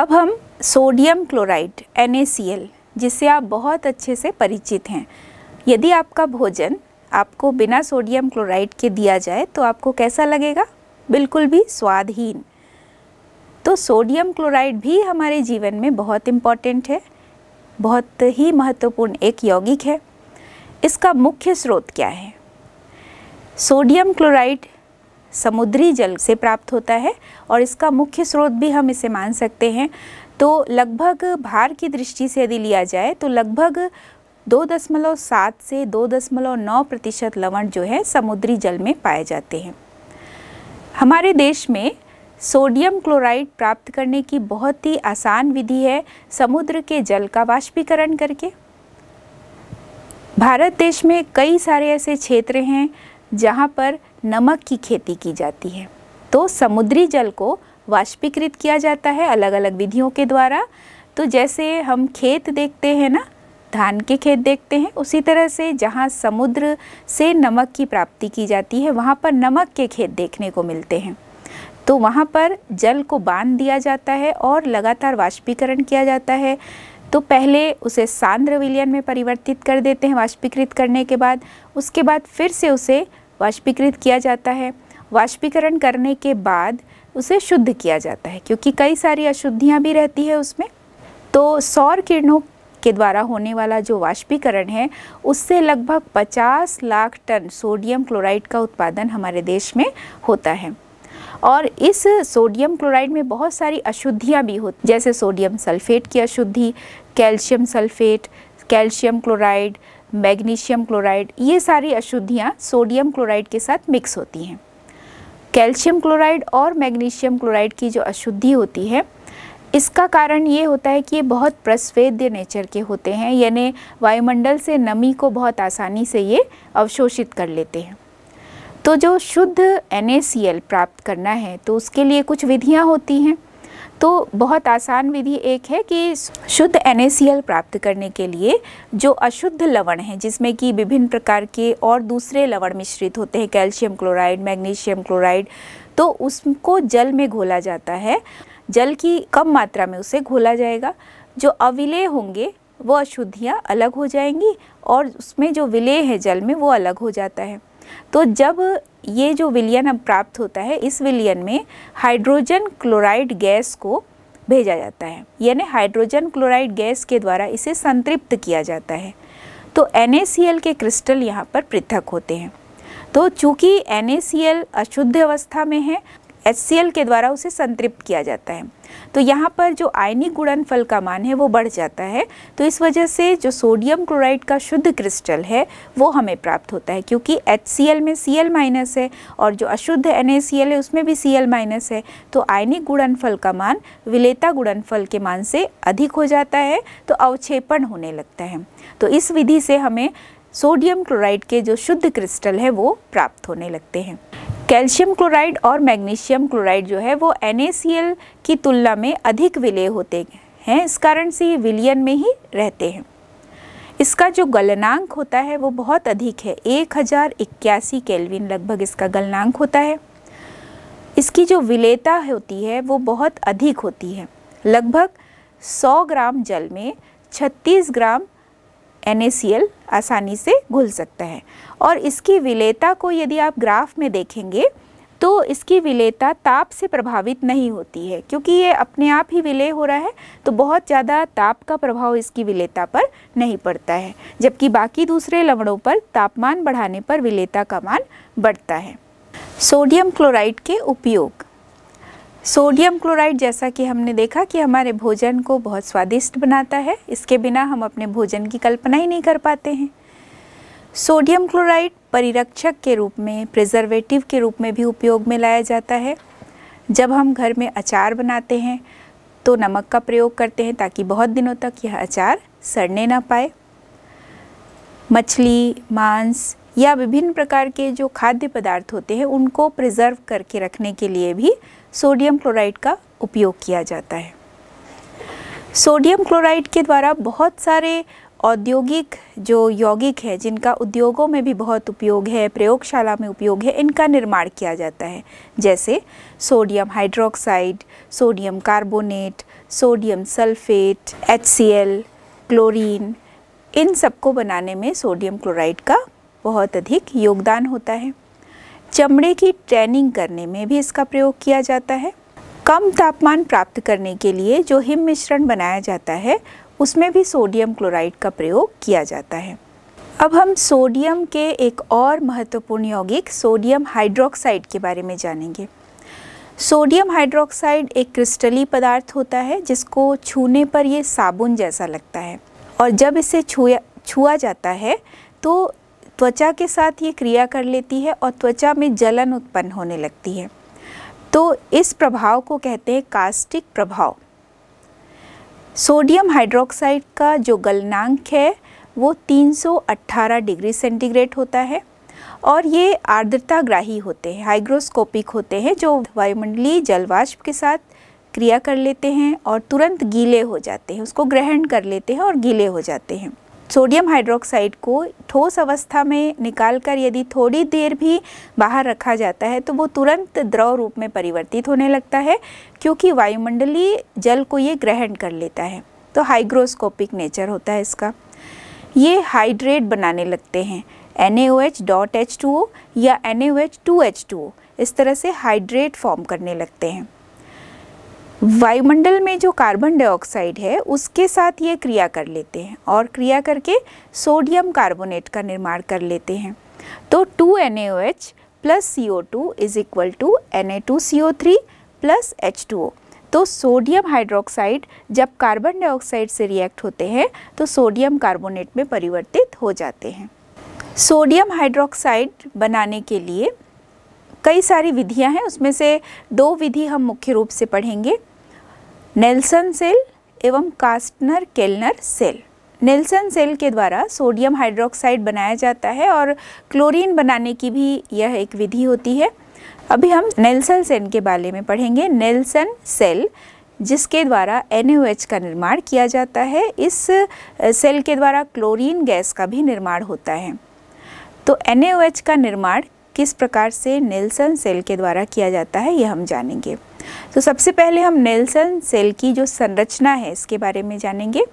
अब हम sodium chloride NaCl जिससे आप बहुत अच्छे से परिचित हैं यदि आपका भोजन आपको बिना सोडियम क्लोराइड के दिया जाए तो आपको कैसा लगेगा बिल्कुल भी स्वादहीन तो सोडियम क्लोराइड भी हमारे जीवन में बहुत इम्पॉर्टेंट है बहुत ही महत्वपूर्ण एक यौगिक है इसका मुख्य स्रोत क्या है सोडियम क्लोराइड समुद्री जल से प्राप्त होता है और इसका मुख्य स्रोत भी हम इसे मान सकते हैं तो लगभग भार की दृष्टि से यदि लिया जाए तो लगभग दो दशमलव सात से दो दशमलव नौ प्रतिशत लवण जो है समुद्री जल में पाए जाते हैं हमारे देश में सोडियम क्लोराइड प्राप्त करने की बहुत ही आसान विधि है समुद्र के जल का वाष्पीकरण करके भारत देश में कई सारे ऐसे क्षेत्र हैं जहाँ पर नमक की खेती की जाती है तो समुद्री जल को वाष्पीकृत किया जाता है अलग अलग विधियों के द्वारा तो जैसे हम खेत देखते हैं ना धान के खेत देखते हैं उसी तरह से जहाँ समुद्र से नमक की प्राप्ति की जाती है वहाँ पर नमक के खेत देखने को मिलते हैं तो वहाँ पर जल को बांध दिया जाता है और लगातार वाष्पीकरण किया जाता है तो पहले उसे सांद्र विलियन में परिवर्तित कर देते हैं वाष्पीकृत करने के बाद उसके बाद फिर से उसे वाष्पीकृत किया जाता है वाष्पीकरण करने के बाद उसे शुद्ध किया जाता है क्योंकि कई सारी अशुद्धियाँ भी रहती है उसमें तो सौर किरणों के द्वारा होने वाला जो वाष्पीकरण है उससे लगभग 50 लाख टन सोडियम क्लोराइड का उत्पादन हमारे देश में होता है और इस सोडियम क्लोराइड में बहुत सारी अशुद्धियाँ भी होती जैसे सोडियम सल्फेट की अशुद्धि calcium sulphate calcium chloride magnesium chloride ये सारी अशुद्धियाँ सोडियम क्लोराइड के साथ मिक्स होती हैं कैल्शियम क्लोराइड और मैग्नीशियम क्लोराइड की जो अशुद्धि होती है इसका कारण ये होता है कि ये बहुत प्रस्वेद्य नेचर के होते हैं यानी वायुमंडल से नमी को बहुत आसानी से ये अवशोषित कर लेते हैं तो जो शुद्ध एन प्राप्त करना है तो उसके लिए कुछ विधियाँ होती हैं तो बहुत आसान विधि एक है कि शुद्ध एन प्राप्त करने के लिए जो अशुद्ध लवण हैं जिसमें कि विभिन्न प्रकार के और दूसरे लवण मिश्रित होते हैं कैल्शियम क्लोराइड मैग्नीशियम क्लोराइड तो उसको जल में घोला जाता है जल की कम मात्रा में उसे घोला जाएगा जो अविलय होंगे वो अशुद्धियाँ अलग हो जाएंगी और उसमें जो विलय है जल में वो अलग हो जाता है तो जब ये जो विलियन अब प्राप्त होता है इस विलियन में हाइड्रोजन क्लोराइड गैस को भेजा जाता है यानी हाइड्रोजन क्लोराइड गैस के द्वारा इसे संतृप्त किया जाता है तो एन के क्रिस्टल यहाँ पर पृथक होते हैं तो चूँकि एन अशुद्ध अवस्था में है एच के द्वारा उसे संतृप्त किया जाता है तो यहाँ पर जो आयनिक गुणनफल का मान है वो बढ़ जाता है तो इस वजह से जो सोडियम क्लोराइड का शुद्ध क्रिस्टल है वो हमें प्राप्त होता है क्योंकि एच में सी माइनस है और जो अशुद्ध एन है उसमें भी सी माइनस है तो आयनिक गुणनफल का मान विलेता गुणनफल के मान से अधिक हो जाता है तो अवक्षेपण होने लगता है तो इस विधि से हमें सोडियम क्लोराइड के जो शुद्ध क्रिस्टल है वो प्राप्त होने लगते हैं कैल्शियम क्लोराइड और मैग्नीशियम क्लोराइड जो है वो एन की तुलना में अधिक विलय होते हैं इस कारण से ये विलियन में ही रहते हैं इसका जो गलनांक होता है वो बहुत अधिक है एक हज़ार इक्यासी कैलविन लगभग इसका गलनांक होता है इसकी जो विलेता होती है वो बहुत अधिक होती है लगभग 100 ग्राम जल में 36 ग्राम एन आसानी से घुल सकता है और इसकी विलेता को यदि आप ग्राफ में देखेंगे तो इसकी विलेता ताप से प्रभावित नहीं होती है क्योंकि ये अपने आप ही विलय हो रहा है तो बहुत ज़्यादा ताप का प्रभाव इसकी विलेता पर नहीं पड़ता है जबकि बाकी दूसरे लवणों पर तापमान बढ़ाने पर विलेता का मान बढ़ता है सोडियम क्लोराइड के उपयोग सोडियम क्लोराइड जैसा कि हमने देखा कि हमारे भोजन को बहुत स्वादिष्ट बनाता है इसके बिना हम अपने भोजन की कल्पना ही नहीं कर पाते हैं सोडियम क्लोराइड परिरक्षक के रूप में प्रिजर्वेटिव के रूप में भी उपयोग में लाया जाता है जब हम घर में अचार बनाते हैं तो नमक का प्रयोग करते हैं ताकि बहुत दिनों तक यह अचार सड़ने ना पाए मछली मांस या विभिन्न प्रकार के जो खाद्य पदार्थ होते हैं उनको प्रिजर्व करके रखने के लिए भी सोडियम क्लोराइड का उपयोग किया जाता है सोडियम क्लोराइड के द्वारा बहुत सारे औद्योगिक जो यौगिक है जिनका उद्योगों में भी बहुत उपयोग है प्रयोगशाला में उपयोग है इनका निर्माण किया जाता है जैसे sodium hydroxide sodium carbonate sodium sulphate H chlorine इन सबको बनाने में सोडियम क्लोराइड का बहुत अधिक योगदान होता है चमड़े की ट्रेनिंग करने में भी इसका प्रयोग किया जाता है कम तापमान प्राप्त करने के लिए जो हिम मिश्रण बनाया जाता है उसमें भी सोडियम क्लोराइड का प्रयोग किया जाता है अब हम सोडियम के एक और महत्वपूर्ण यौगिक सोडियम हाइड्रोक्साइड के बारे में जानेंगे सोडियम हाइड्रोक्साइड एक क्रिस्टली पदार्थ होता है जिसको छूने पर यह साबुन जैसा लगता है और जब इसे छुआ छुआ जाता है तो त्वचा के साथ ये क्रिया कर लेती है और त्वचा में जलन उत्पन्न होने लगती है तो इस प्रभाव को कहते हैं कास्टिक प्रभाव सोडियम हाइड्रोक्साइड का जो गलनांक है वो 318 डिग्री सेंटीग्रेड होता है और ये आर्द्रताग्राही होते हैं हाइग्रोस्कोपिक होते हैं जो वायुमंडलीय जलवाष्प के साथ क्रिया कर लेते हैं और तुरंत गीले हो जाते हैं उसको ग्रहण कर लेते हैं और गीले हो जाते हैं सोडियम हाइड्रोक्साइड को ठोस अवस्था में निकालकर यदि थोड़ी देर भी बाहर रखा जाता है तो वो तुरंत द्रव रूप में परिवर्तित होने लगता है क्योंकि वायुमंडलीय जल को ये ग्रहण कर लेता है तो हाइग्रोस्कोपिक नेचर होता है इसका ये हाइड्रेट बनाने लगते हैं एच डॉट एच या एच टू एच इस तरह से हाइड्रेट फॉर्म करने लगते हैं वायुमंडल में जो कार्बन डाइऑक्साइड है उसके साथ ये क्रिया कर लेते हैं और क्रिया करके सोडियम कार्बोनेट का निर्माण कर लेते हैं तो two N H plus C O two is equal to N A two C O three plus H two O तो सोडियम हाइड्रोक्साइड जब कार्बन डाइऑक्साइड से रिएक्ट होते हैं तो सोडियम कार्बोनेट में परिवर्तित हो जाते हैं सोडियम हाइड्रोक्साइड बनाने के लिए कई सारी विधियां हैं उसमें से दो विधि हम मुख्य रूप से पढ़ेंगे नेल्सन सेल एवं Castner Kellner cell Nelson cell के द्वारा सोडियम हाइड्रोक्साइड बनाया जाता है और क्लोरीन बनाने की भी यह एक विधि होती है अभी हम नेल्सन सेल के बारे में पढ़ेंगे नेल्सन सेल जिसके द्वारा एन का निर्माण किया जाता है इस सेल के द्वारा क्लोरीन गैस का भी निर्माण होता है तो एन का निर्माण किस प्रकार से नेल्सन सेल के द्वारा किया जाता है ये हम जानेंगे तो सबसे पहले हम नेल्सन सेल की जो संरचना है इसके बारे में जानेंगे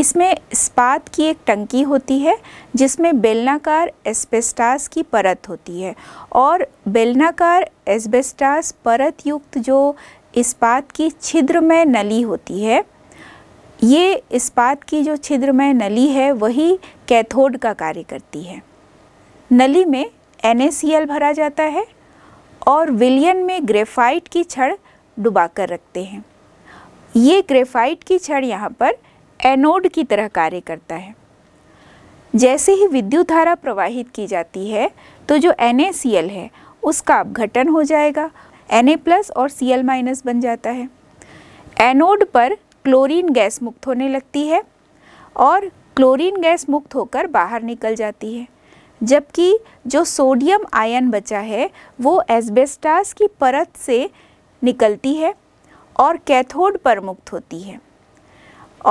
इसमें इस्पात की एक टंकी होती है जिसमें बेलनाकार एस्बेस्टास की परत होती है और बेलनाकार एस्बेस्टास परत युक्त जो इस्पात की छिद्रमय नली होती है ये इस्पात की जो छिद्रमय नली है वही कैथोड का कार्य करती है नली में एन भरा जाता है और विलियन में ग्रेफाइट की छड़ डुबा कर रखते हैं ये ग्रेफाइट की छड़ यहाँ पर एनोड की तरह कार्य करता है जैसे ही विद्युत धारा प्रवाहित की जाती है तो जो एन है उसका अपघटन हो जाएगा एन प्लस और सी माइनस बन जाता है एनोड पर क्लोरीन गैस मुक्त होने लगती है और क्लोरीन गैस मुक्त होकर बाहर निकल जाती है जबकि जो सोडियम आयन बचा है वो एस्बेस्टास की परत से निकलती है और कैथोड पर मुक्त होती है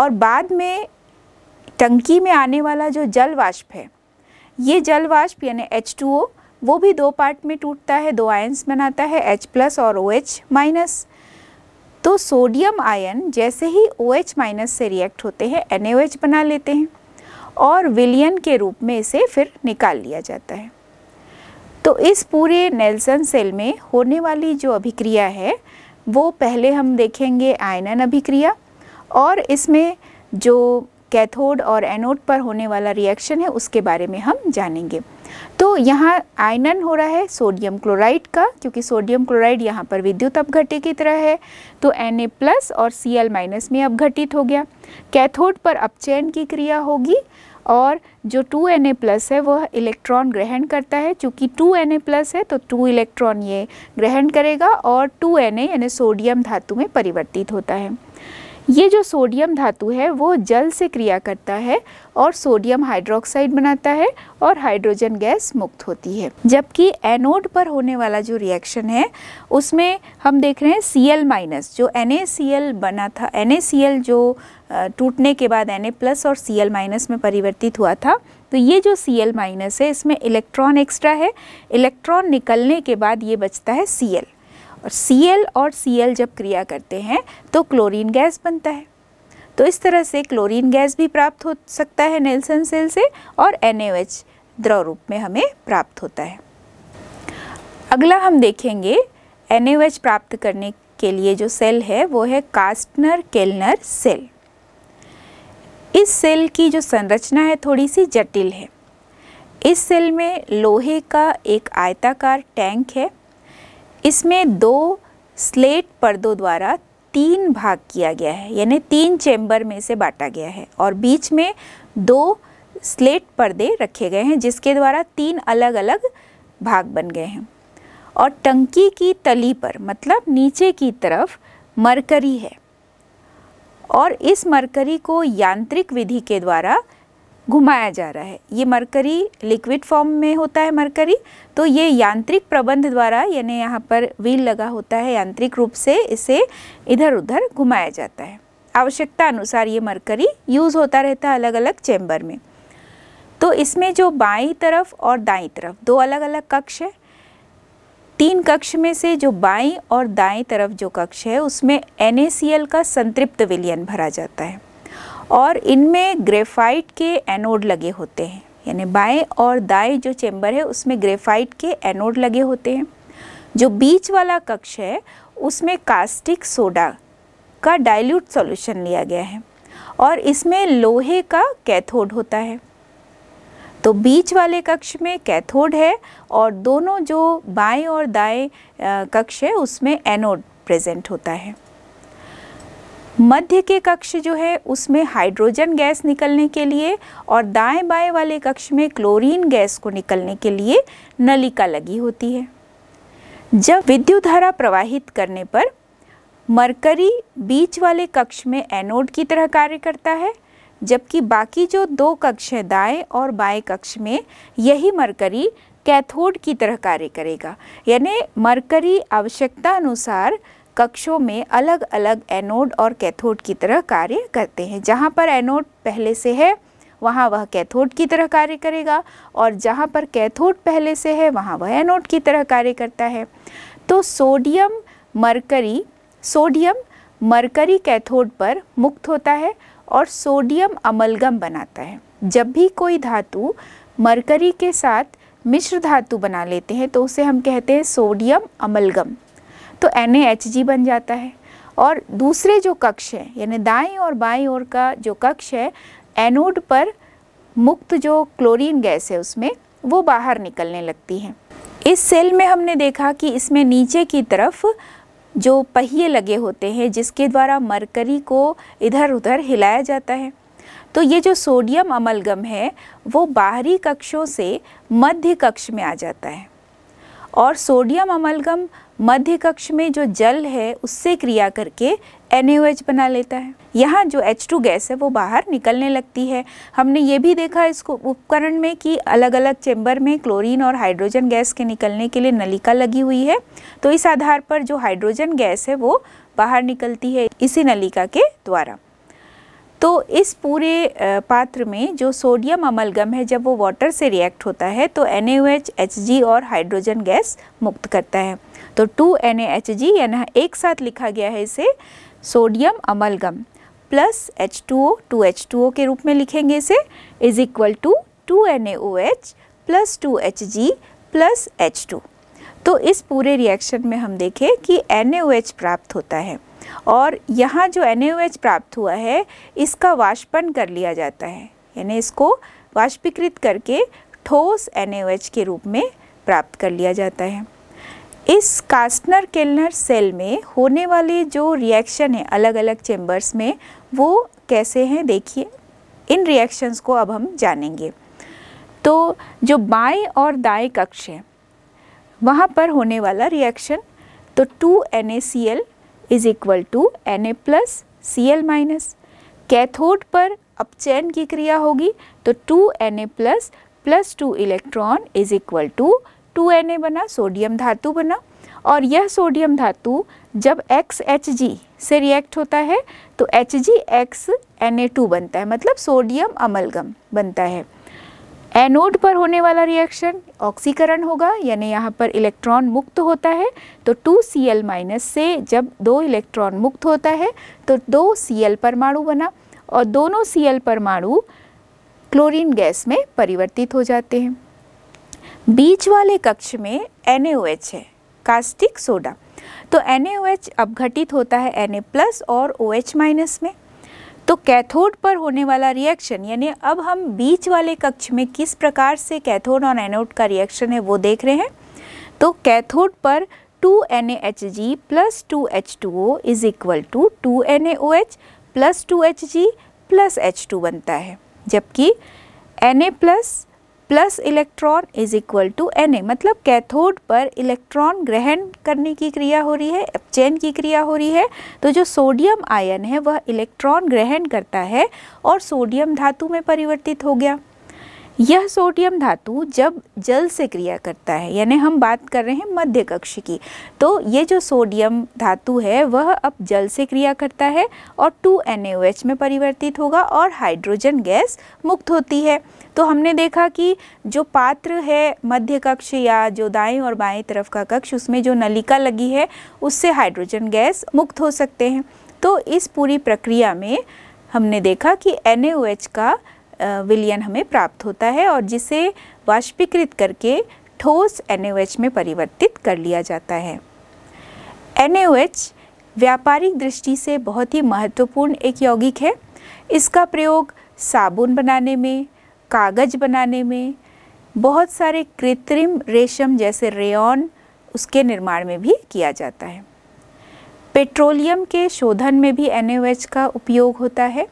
और बाद में टंकी में आने वाला जो जल वाष्प है ये जल वाष्प यानी एच वो भी दो पार्ट में टूटता है दो आयन्स बनाता है H प्लस और ओ OH माइनस तो सोडियम आयन जैसे ही ओ OH माइनस से रिएक्ट होते हैं एन बना लेते हैं और विलियन के रूप में इसे फिर निकाल लिया जाता है तो इस पूरे नेल्सन सेल में होने वाली जो अभिक्रिया है वो पहले हम देखेंगे आयनन अभिक्रिया और इसमें जो कैथोड और एनोड पर होने वाला रिएक्शन है उसके बारे में हम जानेंगे तो यहाँ आयनन हो रहा है सोडियम क्लोराइड का क्योंकि सोडियम क्लोराइड यहाँ पर विद्युत अपघटित की तरह है तो Na प्लस और Cl माइनस में अपघटित हो गया कैथोड पर अपचयन की क्रिया होगी और जो 2Na प्लस है वह इलेक्ट्रॉन ग्रहण करता है चूँकि 2Na प्लस है तो 2 इलेक्ट्रॉन ये ग्रहण करेगा और 2Na यानी सोडियम धातु में परिवर्तित होता है ये जो सोडियम धातु है वो जल से क्रिया करता है और सोडियम हाइड्रोक्साइड बनाता है और हाइड्रोजन गैस मुक्त होती है जबकि एनोड पर होने वाला जो रिएक्शन है उसमें हम देख रहे हैं सी एल माइनस जो एन ए सी एल बना था एन ए सी एल जो टूटने के बाद एन ए प्लस और सी एल माइनस में परिवर्तित हुआ था तो ये जो सी एल माइनस है इसमें इलेक्ट्रॉन एक्स्ट्रा है इलेक्ट्रॉन निकलने के बाद ये बचता है सी एल और एल और एल जब क्रिया करते हैं तो क्लोरीन गैस बनता है तो इस तरह से क्लोरीन गैस भी प्राप्त हो सकता है नेल्सन सेल से और एच द्रव रूप में हमें प्राप्त होता है अगला हम देखेंगे एच प्राप्त करने के लिए जो सेल है वो है कास्टनर केलनर सेल इस सेल की जो संरचना है थोड़ी सी जटिल है इस सेल में लोहे का एक आयताकार टैंक है इसमें दो स्लेट पर्दों द्वारा तीन भाग किया गया है यानी तीन चैम्बर में से बांटा गया है और बीच में दो स्लेट पर्दे रखे गए हैं जिसके द्वारा तीन अलग अलग भाग बन गए हैं और टंकी की तली पर मतलब नीचे की तरफ मरकरी है और इस मरकरी को यांत्रिक विधि के द्वारा घुमाया जा रहा है ये मरकरी लिक्विड फॉर्म में होता है मरकरी तो ये यांत्रिक प्रबंध द्वारा यानी यहाँ पर व्हील लगा होता है यांत्रिक रूप से इसे इधर उधर घुमाया जाता है आवश्यकता अनुसार ये मरकरी यूज़ होता रहता है अलग अलग चैम्बर में तो इसमें जो बाई तरफ और दाई तरफ दो अलग अलग कक्ष है तीन कक्ष में से जो बाई और दाई तरफ जो कक्ष है उसमें एन का संतृप्त विलियन भरा जाता है और इनमें ग्रेफाइट के एनोड लगे होते हैं यानी बाएं और दाएं जो चैम्बर है उसमें ग्रेफाइट के एनोड लगे होते हैं जो बीच वाला कक्ष है उसमें कास्टिक सोडा का डाइल्यूट सॉल्यूशन लिया गया है और इसमें लोहे का कैथोड होता है तो बीच वाले कक्ष में कैथोड है और दोनों जो बाएं और दाएं कक्ष है उसमें एनोड प्रेजेंट होता है मध्य के कक्ष जो है उसमें हाइड्रोजन गैस निकलने के लिए और दाएं बाएं वाले कक्ष में क्लोरीन गैस को निकलने के लिए नलिका लगी होती है जब विद्युत धारा प्रवाहित करने पर मरकरी बीच वाले कक्ष में एनोड की तरह कार्य करता है जबकि बाकी जो दो कक्ष हैं दाएं और बाएं कक्ष में यही मरकरी कैथोड की तरह कार्य करेगा यानी मरकरी आवश्यकता अनुसार कक्षों में अलग अलग एनोड और कैथोड की तरह कार्य करते हैं जहाँ पर एनोड पहले से है वहाँ वह कैथोड की तरह कार्य करेगा और जहाँ पर कैथोड पहले से है वहाँ वह एनोड की तरह कार्य करता है तो sodium mercury sodium mercury cathode पर मुक्त होता है और सोडियम अमलगम बनाता है जब भी कोई धातु मरकरी के साथ मिश्र धातु बना लेते हैं तो उसे हम कहते हैं सोडियम अमलगम तो एन बन जाता है और दूसरे जो कक्ष है यानी दाएं और बाएं ओर का जो कक्ष है एनोड पर मुक्त जो क्लोरीन गैस है उसमें वो बाहर निकलने लगती है इस सेल में हमने देखा कि इसमें नीचे की तरफ जो पहिए लगे होते हैं जिसके द्वारा मरकरी को इधर उधर हिलाया जाता है तो ये जो सोडियम अमलगम है वो बाहरी कक्षों से मध्य कक्ष में आ जाता है और सोडियम अमलगम मध्य कक्ष में जो जल है उससे क्रिया करके NaOH बना लेता है यहाँ जो H2 गैस है वो बाहर निकलने लगती है हमने ये भी देखा इसको उपकरण में कि अलग अलग चेंबर में क्लोरीन और हाइड्रोजन गैस के निकलने के लिए नलिका लगी हुई है तो इस आधार पर जो हाइड्रोजन गैस है वो बाहर निकलती है इसी नलिका के द्वारा तो इस पूरे पात्र में जो सोडियम अमलगम है जब वो वाटर से रिएक्ट होता है तो एन एच और हाइड्रोजन गैस मुक्त करता है तो टू एन एच एक साथ लिखा गया है इसे sodium amalgam plus H two O two H two O के रूप में लिखेंगे इसे is equal to two N H plus two H G plus H two तो इस पूरे रिएक्शन में हम देखें कि एन प्राप्त होता है और यहाँ जो एन प्राप्त हुआ है इसका वाष्पन कर लिया जाता है यानी इसको वाष्पीकृत करके ठोस एन के रूप में प्राप्त कर लिया जाता है इस कास्टनर केलनर सेल में होने वाले जो रिएक्शन है अलग अलग चेम्बर्स में वो कैसे हैं देखिए इन रिएक्शंस को अब हम जानेंगे तो जो बाएं और दाएं कक्ष है वहाँ पर होने वाला रिएक्शन तो two N is equal to N A plus C L minus cathode पर अपचयन की क्रिया होगी तो two N A plus plus two electron is equal to two N A बना सोडियम धातु बना और यह सोडियम धातु जब एक्स एच जी से रिएक्ट होता है तो H G X N A two बनता है मतलब सोडियम अमलगम बनता है एनोड पर होने वाला रिएक्शन ऑक्सीकरण होगा यानी यहाँ पर इलेक्ट्रॉन मुक्त होता है तो 2Cl माइनस से जब दो इलेक्ट्रॉन मुक्त होता है तो दो Cl परमाणु बना और दोनों Cl परमाणु क्लोरीन गैस में परिवर्तित हो जाते हैं बीच वाले कक्ष में NaOH है कास्टिक सोडा तो NaOH अपघटित होता है Na प्लस और OH माइनस में तो कैथोड पर होने वाला रिएक्शन यानी अब हम बीच वाले कक्ष में किस प्रकार से कैथोड और एनोड का रिएक्शन है वो देख रहे हैं तो कैथोड पर two N H G plus two H two O is equal to two N H plus two H G plus H two बनता है जबकि N A plus plus electron is equal to N मतलब cathode पर electron ग्रहण करने की क्रिया हो रही है चैन की क्रिया हो रही है तो जो सोडियम आयन है वह इलेक्ट्रॉन ग्रहण करता है और सोडियम धातु में परिवर्तित हो गया यह सोडियम धातु जब जल से क्रिया करता है यानी हम बात कर रहे हैं मध्य कक्ष की तो ये जो सोडियम धातु है वह अब जल से क्रिया करता है और टू एन में परिवर्तित होगा और हाइड्रोजन गैस मुक्त होती है तो हमने देखा कि जो पात्र है मध्य कक्ष या जो दाएं और बाएं तरफ का कक्ष उसमें जो नलिका लगी है उससे हाइड्रोजन गैस मुक्त हो सकते हैं तो इस पूरी प्रक्रिया में हमने देखा कि एन का विलयन हमें प्राप्त होता है और जिसे वाष्पीकृत करके ठोस NaOH में परिवर्तित कर लिया जाता है NaOH व्यापारिक दृष्टि से बहुत ही महत्वपूर्ण एक यौगिक है इसका प्रयोग साबुन बनाने में कागज़ बनाने में बहुत सारे कृत्रिम रेशम जैसे रेयन उसके निर्माण में भी किया जाता है पेट्रोलियम के शोधन में भी NaOH का उपयोग होता है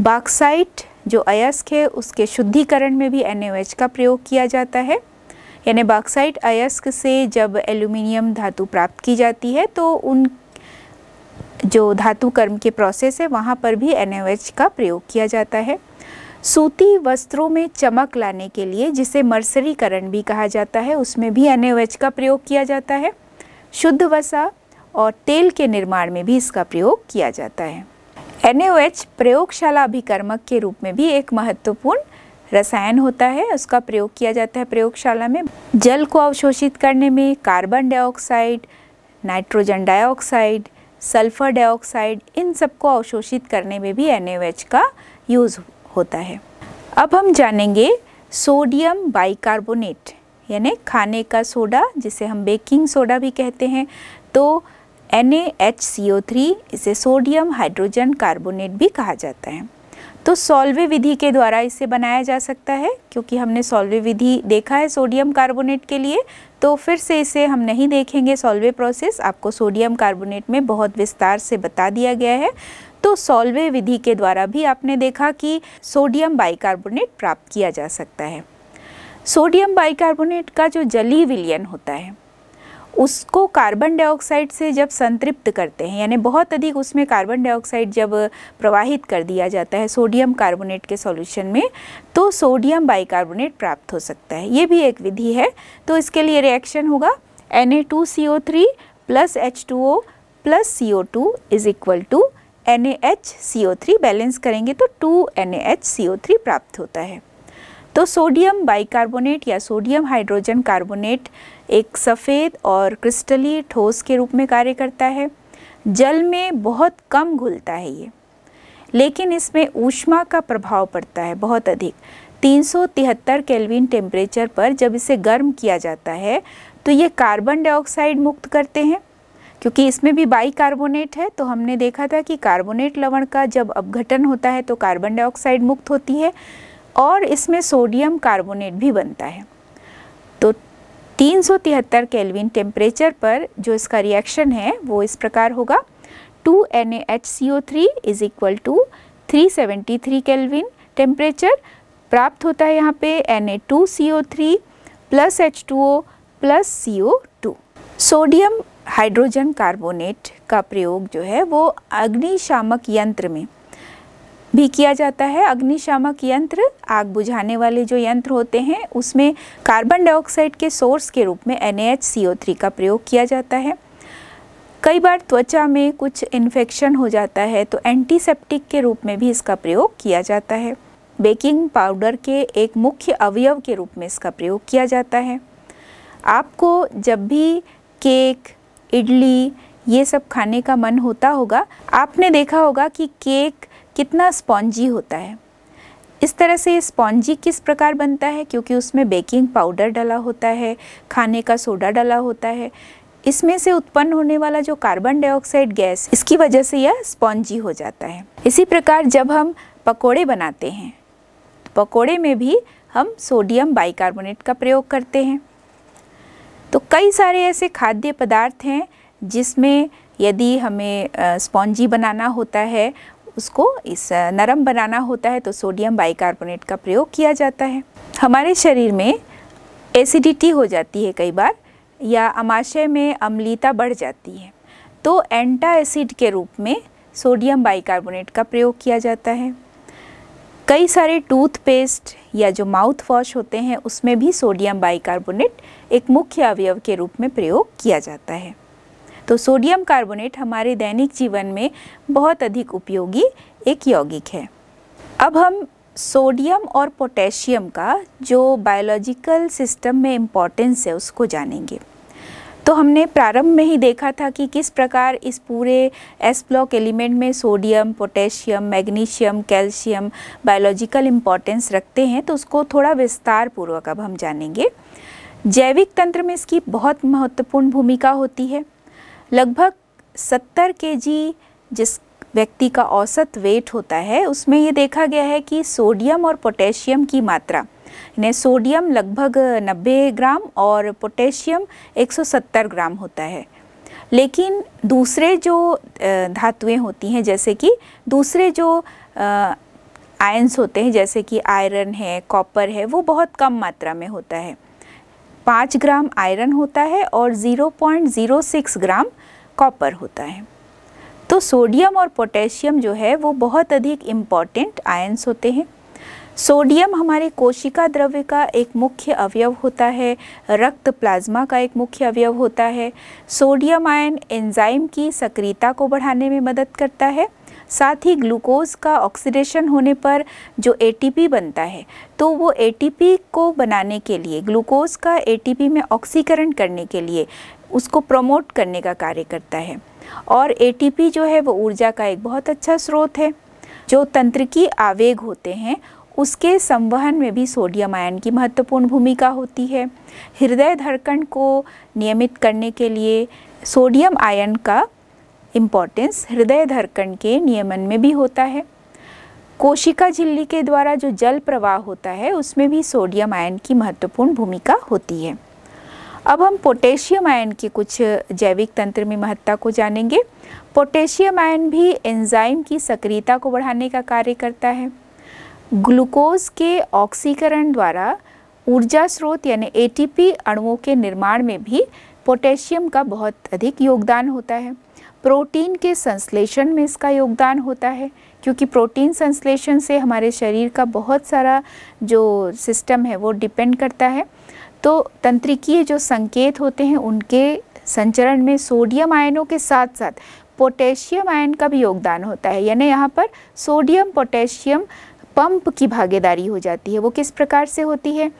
बाक्साइट जो अयस्क है उसके शुद्धिकरण में भी एन का प्रयोग किया जाता है यानी बाक्साइड अयस्क से जब एल्यूमिनियम धातु प्राप्त की जाती है तो उन जो धातु कर्म के प्रोसेस है वहाँ पर भी एन का प्रयोग किया जाता है सूती वस्त्रों में चमक लाने के लिए जिसे मर्सरीकरण भी कहा जाता है उसमें भी एन का प्रयोग किया जाता है शुद्ध वसा और तेल के निर्माण में भी इसका प्रयोग किया जाता है एन प्रयोगशाला अभिकर्मक के रूप में भी एक महत्वपूर्ण रसायन होता है उसका प्रयोग किया जाता है प्रयोगशाला में जल को अवशोषित करने में carbon dioxide nitrogen dioxide sulphur dioxide इन सबको अवशोषित करने में भी एन का यूज़ होता है अब हम जानेंगे सोडियम बाइकार्बोनेट यानी खाने का सोडा जिसे हम बेकिंग सोडा भी कहते हैं तो थ्री इसे सोडियम हाइड्रोजन कार्बोनेट भी कहा जाता है तो सॉल्वे विधि के द्वारा इसे बनाया जा सकता है क्योंकि हमने सॉल्वे विधि देखा है सोडियम कार्बोनेट के लिए तो फिर से इसे हम नहीं देखेंगे सॉल्वे प्रोसेस आपको सोडियम कार्बोनेट में बहुत विस्तार से बता दिया गया है तो सॉल्वे विधि के द्वारा भी आपने देखा कि सोडियम बाइकार्बोनेट प्राप्त किया जा सकता है सोडियम बाइकार्बोनेट का जो जली विलियन होता है उसको कार्बन डाइऑक्साइड से जब संतृप्त करते हैं यानी बहुत अधिक उसमें कार्बन डाइऑक्साइड जब प्रवाहित कर दिया जाता है सोडियम कार्बोनेट के सॉल्यूशन में तो सोडियम बाइकार्बोनेट प्राप्त हो सकता है ये भी एक विधि है तो इसके लिए रिएक्शन होगा N A two C O three plus H two O plus C O two is equal to N A H C O three balance करेंगे तो two N A H C O three प्राप्त होता है तो sodium bicarbonate या sodium hydrogen carbonate एक सफ़ेद और क्रिस्टली ठोस के रूप में कार्य करता है जल में बहुत कम घुलता है ये लेकिन इसमें ऊष्मा का प्रभाव पड़ता है बहुत अधिक 373 केल्विन टेम्परेचर पर जब इसे गर्म किया जाता है तो ये कार्बन डाइऑक्साइड मुक्त करते हैं क्योंकि इसमें भी बाई कार्बोनेट है तो हमने देखा था कि कार्बोनेट लवण का जब अपघटन होता है तो कार्बन डाइऑक्साइड मुक्त होती है और इसमें सोडियम कार्बोनेट भी बनता है तो 373 केलविन टेम्परेचर पर जो इसका रिएक्शन है वो इस प्रकार होगा two N A H C O three is equal to three seventy three kelvin temperature प्राप्त होता है यहाँ पे N A two C O three plus H two O plus C O two sodium hydrogen carbonate का प्रयोग जो है वो अग्निशामक यंत्र में भी किया जाता है अग्निशामक यंत्र आग बुझाने वाले जो यंत्र होते हैं उसमें कार्बन डाइऑक्साइड के सोर्स के रूप में एन का प्रयोग किया जाता है कई बार त्वचा में कुछ इन्फेक्शन हो जाता है तो एंटीसेप्टिक के रूप में भी इसका प्रयोग किया जाता है बेकिंग पाउडर के एक मुख्य अवयव के रूप में इसका प्रयोग किया जाता है आपको जब भी केक इडली ये सब खाने का मन होता होगा आपने देखा होगा कि केक कितना स्पॉन्जी होता है इस तरह से ये स्पॉन्जी किस प्रकार बनता है क्योंकि उसमें बेकिंग पाउडर डला होता है खाने का सोडा डला होता है इसमें से उत्पन्न होने वाला जो कार्बन डाइऑक्साइड गैस इसकी वजह से यह स्पॉन्जी हो जाता है इसी प्रकार जब हम पकोड़े बनाते हैं तो पकोड़े में भी हम सोडियम बाइकार्बोनेट का प्रयोग करते हैं तो कई सारे ऐसे खाद्य पदार्थ हैं जिसमें यदि हमें स्पॉन्जी बनाना होता है उसको इस नरम बनाना होता है तो सोडियम बाइकार्बोनेट का प्रयोग किया जाता है हमारे शरीर में एसिडिटी हो जाती है कई बार या अमाशय में अम्लीता बढ़ जाती है तो एंटा एसिड के रूप में सोडियम बाइकार्बोनेट का प्रयोग किया जाता है कई सारे टूथपेस्ट या जो माउथ वॉश होते हैं उसमें भी सोडियम बाइकार्बोनेट एक मुख्य अवयव के रूप में प्रयोग किया जाता है तो सोडियम कार्बोनेट हमारे दैनिक जीवन में बहुत अधिक उपयोगी एक यौगिक है अब हम सोडियम और पोटेशियम का जो बायोलॉजिकल सिस्टम में इम्पॉर्टेंस है उसको जानेंगे तो हमने प्रारंभ में ही देखा था कि किस प्रकार इस पूरे एस ब्लॉक एलिमेंट में sodium potassium magnesium calcium biological importance रखते हैं तो उसको थोड़ा विस्तार पूर्वक अब हम जानेंगे जैविक तंत्र में इसकी बहुत महत्वपूर्ण भूमिका होती है लगभग 70 के जी जिस व्यक्ति का औसत वेट होता है उसमें ये देखा गया है कि सोडियम और पोटेशियम की मात्रा यानी सोडियम लगभग 90 ग्राम और पोटेशियम 170 ग्राम होता है लेकिन दूसरे जो धातुएं होती हैं जैसे कि दूसरे जो आयन्स होते हैं जैसे कि आयरन है कॉपर है वो बहुत कम मात्रा में होता है पाँच ग्राम आयरन होता है और 0.06 ग्राम कॉपर होता है तो सोडियम और पोटेशियम जो है वो बहुत अधिक इम्पॉर्टेंट आयन्स होते हैं सोडियम हमारे कोशिका द्रव्य का एक मुख्य अवयव होता है रक्त प्लाज्मा का एक मुख्य अवयव होता है सोडियम आयन एंजाइम की सक्रियता को बढ़ाने में मदद करता है साथ ही ग्लूकोज का ऑक्सीडेशन होने पर जो एटीपी बनता है तो वो एटीपी को बनाने के लिए ग्लूकोज का एटीपी में ऑक्सीकरण करने के लिए उसको प्रमोट करने का कार्य करता है और एटीपी जो है वो ऊर्जा का एक बहुत अच्छा स्रोत है जो तंत्रिकी आवेग होते हैं उसके संवहन में भी सोडियम आयन की महत्वपूर्ण भूमिका होती है हृदय धड़कन को नियमित करने के लिए सोडियम आयन का इम्पॉर्टेंस हृदय धड़कन के नियमन में भी होता है कोशिका झिल्ली के द्वारा जो जल प्रवाह होता है उसमें भी सोडियम आयन की महत्वपूर्ण भूमिका होती है अब हम पोटेशियम आयन की कुछ जैविक तंत्र में महत्ता को जानेंगे पोटेशियम आयन भी एंजाइम की सक्रियता को बढ़ाने का कार्य करता है ग्लूकोज के ऑक्सीकरण द्वारा ऊर्जा स्रोत यानी एटीपी अणुओं के निर्माण में भी पोटेशियम का बहुत अधिक योगदान होता है प्रोटीन के संश्लेषण में इसका योगदान होता है क्योंकि प्रोटीन संश्लेषण से हमारे शरीर का बहुत सारा जो सिस्टम है वो डिपेंड करता है तो तंत्रिकीय जो संकेत होते हैं उनके संचरण में सोडियम आयनों के साथ साथ पोटेशियम आयन का भी योगदान होता है यानी यहाँ पर सोडियम पोटेशियम पंप की भागीदारी हो जाती है वो किस प्रकार से होती है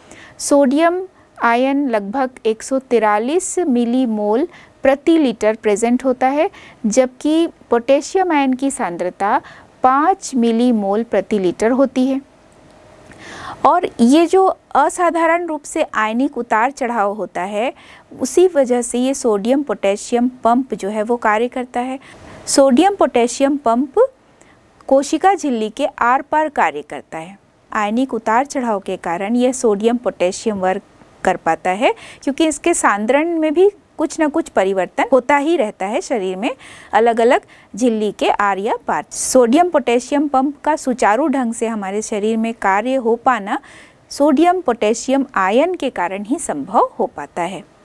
सोडियम आयन लगभग 143 मिलीमोल प्रति लीटर प्रेजेंट होता है जबकि पोटेशियम आयन की सांद्रता 5 मिलीमोल प्रति लीटर होती है और ये जो असाधारण रूप से आयनिक उतार चढ़ाव होता है उसी वजह से ये सोडियम पोटेशियम पंप जो है वो कार्य करता है सोडियम पोटेशियम पंप कोशिका झिल्ली के आर पार कार्य करता है आयनिक उतार चढ़ाव के कारण यह सोडियम पोटेशियम वर्क कर पाता है क्योंकि इसके सांद्रण में भी कुछ ना कुछ परिवर्तन होता ही रहता है शरीर में अलग अलग झिल्ली के आर्य या सोडियम पोटेशियम पंप का सुचारू ढंग से हमारे शरीर में कार्य हो पाना सोडियम पोटेशियम आयन के कारण ही संभव हो पाता है